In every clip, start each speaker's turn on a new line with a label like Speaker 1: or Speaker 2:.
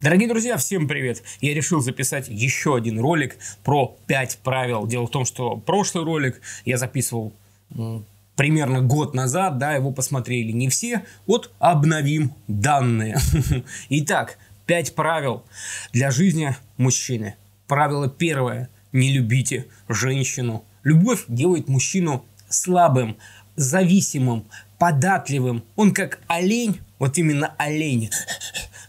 Speaker 1: Дорогие друзья, всем привет! Я решил записать еще один ролик про 5 правил. Дело в том, что прошлый ролик я записывал примерно год назад, да, его посмотрели не все. Вот обновим данные. Итак, 5 правил для жизни мужчины. Правило первое. Не любите женщину. Любовь делает мужчину слабым, зависимым, податливым. Он как олень, вот именно олень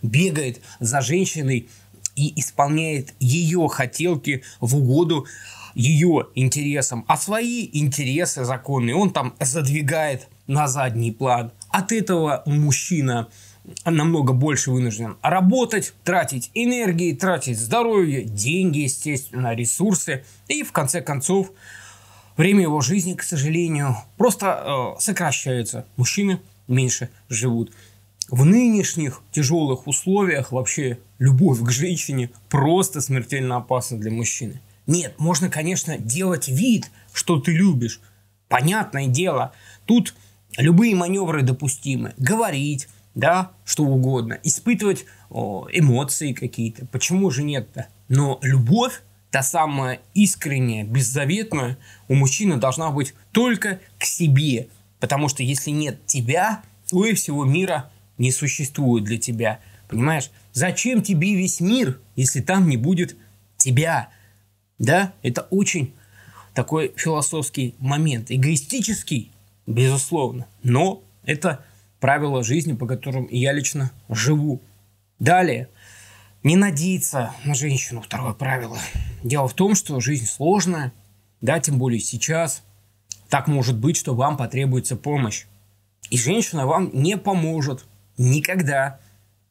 Speaker 1: бегает за женщиной и исполняет ее хотелки в угоду ее интересам, а свои интересы законные он там задвигает на задний план. От этого мужчина намного больше вынужден работать, тратить энергии, тратить здоровье, деньги, естественно, ресурсы. И в конце концов, время его жизни, к сожалению, просто э, сокращается. Мужчины меньше живут в нынешних тяжелых условиях вообще любовь к женщине просто смертельно опасна для мужчины. Нет, можно, конечно, делать вид, что ты любишь. Понятное дело, тут любые маневры допустимы. Говорить, да, что угодно. Испытывать о, эмоции какие-то. Почему же нет-то? Но любовь, та самая искренняя, беззаветная, у мужчины должна быть только к себе. Потому что если нет тебя, то и всего мира – не существует для тебя. Понимаешь? Зачем тебе весь мир, если там не будет тебя? Да? Это очень такой философский момент. Эгоистический, безусловно. Но это правило жизни, по которым я лично живу. Далее. Не надеяться на женщину. Второе правило. Дело в том, что жизнь сложная. Да, тем более сейчас. Так может быть, что вам потребуется помощь. И женщина вам не поможет никогда.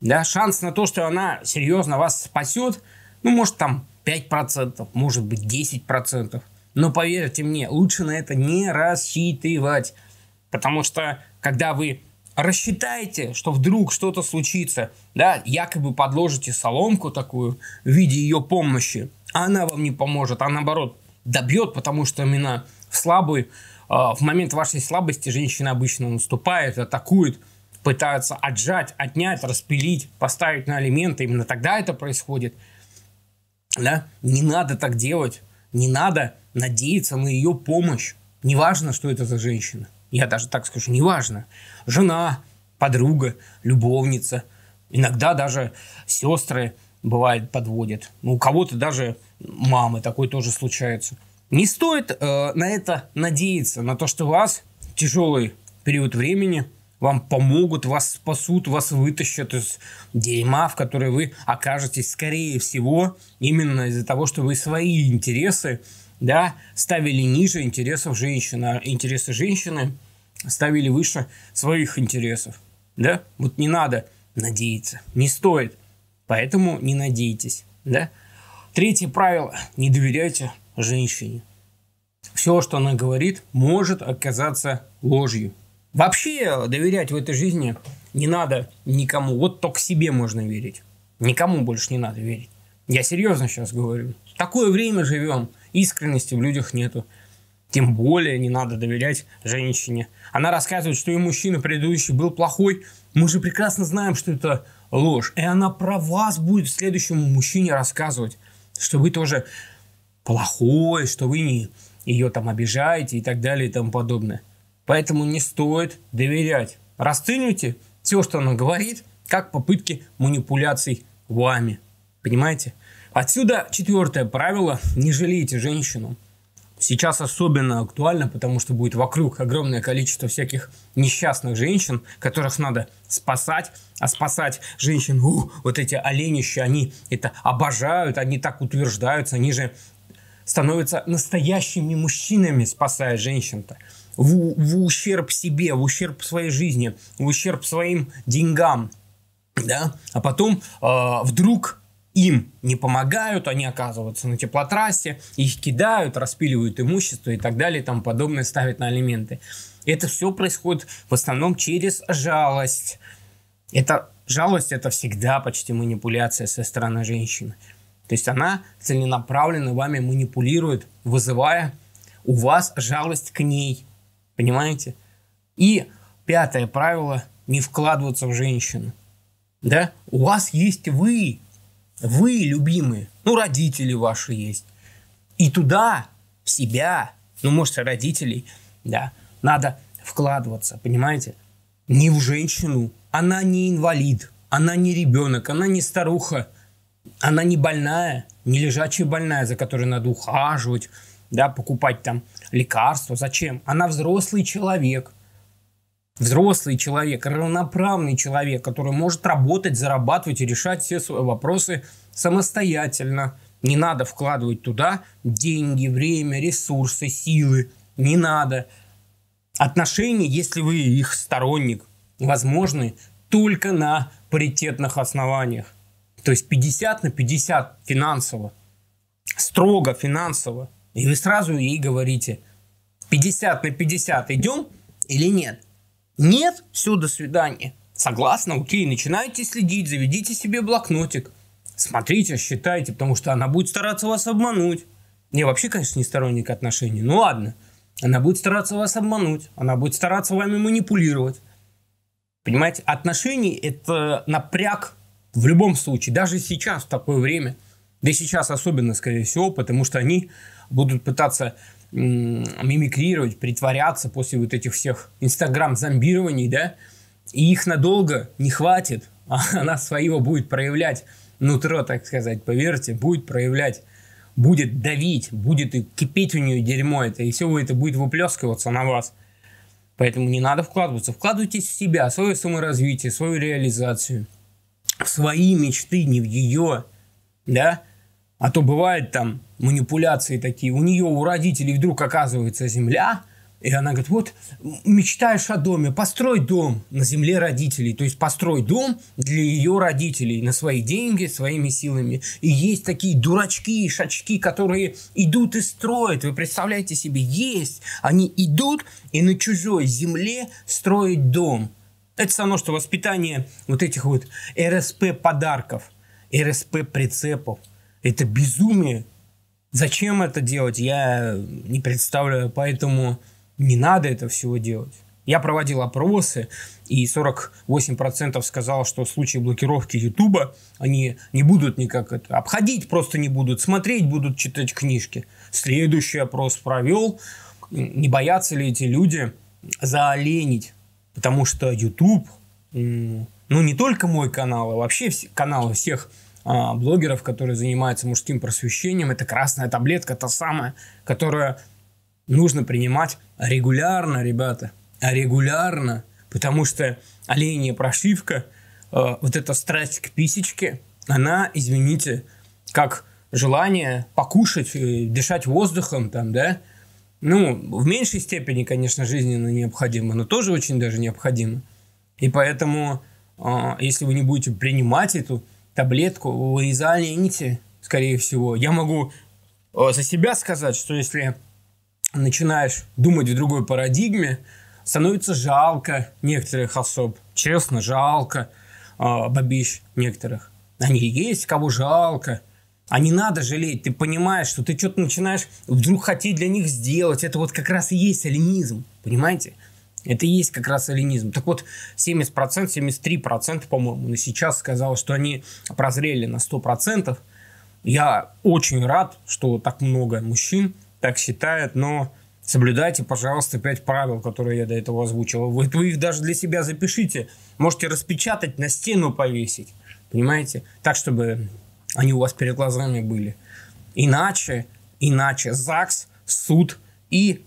Speaker 1: Да, шанс на то, что она серьезно вас спасет, ну, может, там 5%, может быть, 10%. Но поверьте мне, лучше на это не рассчитывать. Потому что, когда вы рассчитаете, что вдруг что-то случится, да, якобы подложите соломку такую в виде ее помощи, а она вам не поможет, а наоборот добьет, потому что именно в слабую, э, а, в момент вашей слабости женщина обычно наступает, атакует, пытаются отжать, отнять, распилить, поставить на алименты, именно тогда это происходит. Да? Не надо так делать, не надо надеяться на ее помощь. Неважно, что это за женщина. Я даже так скажу, неважно. Жена, подруга, любовница, иногда даже сестры, бывает, подводят. Ну, у кого-то даже мамы, такое тоже случается. Не стоит э, на это надеяться, на то, что у вас тяжелый период времени – вам помогут, вас спасут, вас вытащат из дерьма, в которой вы окажетесь, скорее всего, именно из-за того, что вы свои интересы да, ставили ниже интересов женщины, а интересы женщины ставили выше своих интересов. Да? Вот не надо надеяться, не стоит. Поэтому не надейтесь. Да? Третье правило – не доверяйте женщине. Все, что она говорит, может оказаться ложью. Вообще доверять в этой жизни не надо никому. Вот только себе можно верить. Никому больше не надо верить. Я серьезно сейчас говорю. Такое время живем. Искренности в людях нету. Тем более не надо доверять женщине. Она рассказывает, что ее мужчина предыдущий был плохой. Мы же прекрасно знаем, что это ложь. И она про вас будет следующему мужчине рассказывать, что вы тоже плохой, что вы не ее там обижаете и так далее и тому подобное. Поэтому не стоит доверять. Расценивайте все, что она говорит, как попытки манипуляций вами. Понимаете? Отсюда четвертое правило – не жалейте женщину. Сейчас особенно актуально, потому что будет вокруг огромное количество всяких несчастных женщин, которых надо спасать, а спасать женщин, у, вот эти оленища, они это обожают, они так утверждаются, они же становятся настоящими мужчинами, спасая женщин-то в, в ущерб себе, в ущерб своей жизни, в ущерб своим деньгам, да, а потом э, вдруг им не помогают, они оказываются на теплотрассе, их кидают, распиливают имущество и так далее, там подобное, ставят на алименты. Это все происходит в основном через жалость. Это жалость это всегда почти манипуляция со стороны женщины. То есть она целенаправленно вами манипулирует, вызывая у вас жалость к ней. Понимаете? И пятое правило – не вкладываться в женщину. Да? У вас есть вы, вы, любимые, ну, родители ваши есть. И туда себя, ну, может, родителей, да, надо вкладываться, понимаете? Не в женщину. Она не инвалид, она не ребенок, она не старуха, она не больная, не лежачая больная, за которой надо ухаживать, да, покупать там лекарства. Зачем? Она взрослый человек. Взрослый человек, равноправный человек, который может работать, зарабатывать и решать все свои вопросы самостоятельно. Не надо вкладывать туда деньги, время, ресурсы, силы. Не надо. Отношения, если вы их сторонник, возможны только на паритетных основаниях. То есть 50 на 50 финансово. Строго финансово. И вы сразу ей говорите, 50 на 50 идем или нет? Нет, все, до свидания. Согласна, окей, начинайте следить, заведите себе блокнотик. Смотрите, считайте, потому что она будет стараться вас обмануть. не вообще, конечно, не сторонник отношений, ну ладно. Она будет стараться вас обмануть, она будет стараться вами манипулировать. Понимаете, отношения – это напряг в любом случае, даже сейчас, в такое время – да и сейчас особенно, скорее всего, потому что они будут пытаться мимикрировать, притворяться после вот этих всех инстаграм-зомбирований, да, и их надолго не хватит, а она своего будет проявлять нутро, так сказать, поверьте, будет проявлять, будет давить, будет и кипеть у нее дерьмо это, и все это будет выплескиваться на вас. Поэтому не надо вкладываться. Вкладывайтесь в себя, в свое саморазвитие, в свою реализацию, в свои мечты, не в ее, да, а то бывает там манипуляции такие. У нее, у родителей вдруг оказывается земля, и она говорит, вот мечтаешь о доме, построй дом на земле родителей. То есть построй дом для ее родителей на свои деньги, своими силами. И есть такие дурачки и шачки, которые идут и строят. Вы представляете себе, есть. Они идут и на чужой земле строят дом. Это все равно, что воспитание вот этих вот РСП подарков, РСП прицепов – это безумие. Зачем это делать, я не представляю, поэтому не надо это всего делать. Я проводил опросы, и 48% сказал, что в случае блокировки Ютуба они не будут никак это обходить, просто не будут смотреть, будут читать книжки. Следующий опрос провел, не боятся ли эти люди заоленить, потому что YouTube, ну не только мой канал, а вообще каналы всех а, блогеров, которые занимаются мужским просвещением. Это красная таблетка, та самая, которую нужно принимать регулярно, ребята. Регулярно. Потому что оленья прошивка, э, вот эта страсть к писечке, она, извините, как желание покушать, дышать воздухом, там, да, ну, в меньшей степени, конечно, жизненно необходимо, но тоже очень даже необходимо. И поэтому, э, если вы не будете принимать эту таблетку нити, скорее всего. Я могу э, за себя сказать, что если начинаешь думать в другой парадигме, становится жалко некоторых особ. Честно, жалко э, бабищ некоторых. Они есть, кого жалко. А не надо жалеть, ты понимаешь, что ты что-то начинаешь вдруг хотеть для них сделать. Это вот как раз и есть алинизм, понимаете? Это и есть как раз эллинизм. Так вот, 70%, 73%, по-моему, на сейчас сказал, что они прозрели на 100%. Я очень рад, что так много мужчин так считает, но соблюдайте, пожалуйста, пять правил, которые я до этого озвучил. Вы, вы их даже для себя запишите. Можете распечатать, на стену повесить. Понимаете? Так, чтобы они у вас перед глазами были. Иначе, иначе ЗАГС, суд и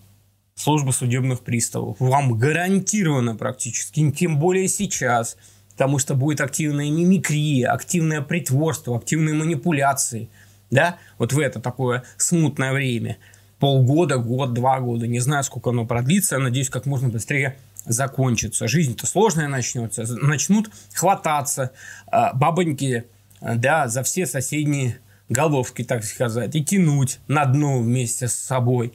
Speaker 1: службы судебных приставов. Вам гарантированно практически, тем более сейчас, потому что будет активная мимикрия, активное притворство, активные манипуляции, да, вот в это такое смутное время. Полгода, год, два года, не знаю, сколько оно продлится, надеюсь, как можно быстрее закончится. Жизнь-то сложная начнется, начнут хвататься а, бабоньки, да, за все соседние головки, так сказать, и тянуть на дно вместе с собой,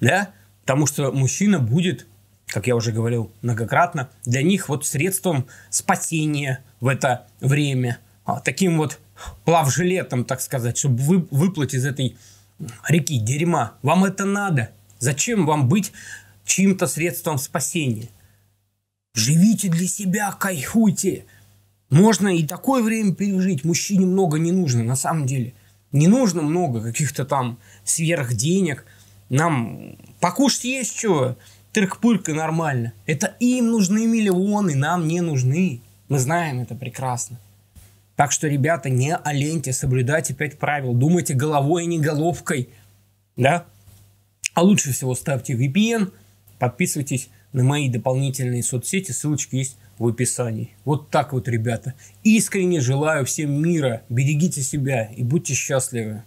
Speaker 1: да, Потому что мужчина будет, как я уже говорил многократно, для них вот средством спасения в это время. А, таким вот плавжилетом, так сказать, чтобы вы, выплыть из этой реки дерьма. Вам это надо. Зачем вам быть чьим-то средством спасения? Живите для себя, кайфуйте. Можно и такое время пережить. Мужчине много не нужно, на самом деле. Не нужно много каких-то там сверхденег – нам покушать есть что, тырк-пырк нормально. Это им нужны миллионы, нам не нужны. Мы знаем это прекрасно. Так что, ребята, не оленьте, соблюдайте пять правил. Думайте головой, а не головкой. Да? А лучше всего ставьте VPN, подписывайтесь на мои дополнительные соцсети, ссылочки есть в описании. Вот так вот, ребята. Искренне желаю всем мира. Берегите себя и будьте счастливы.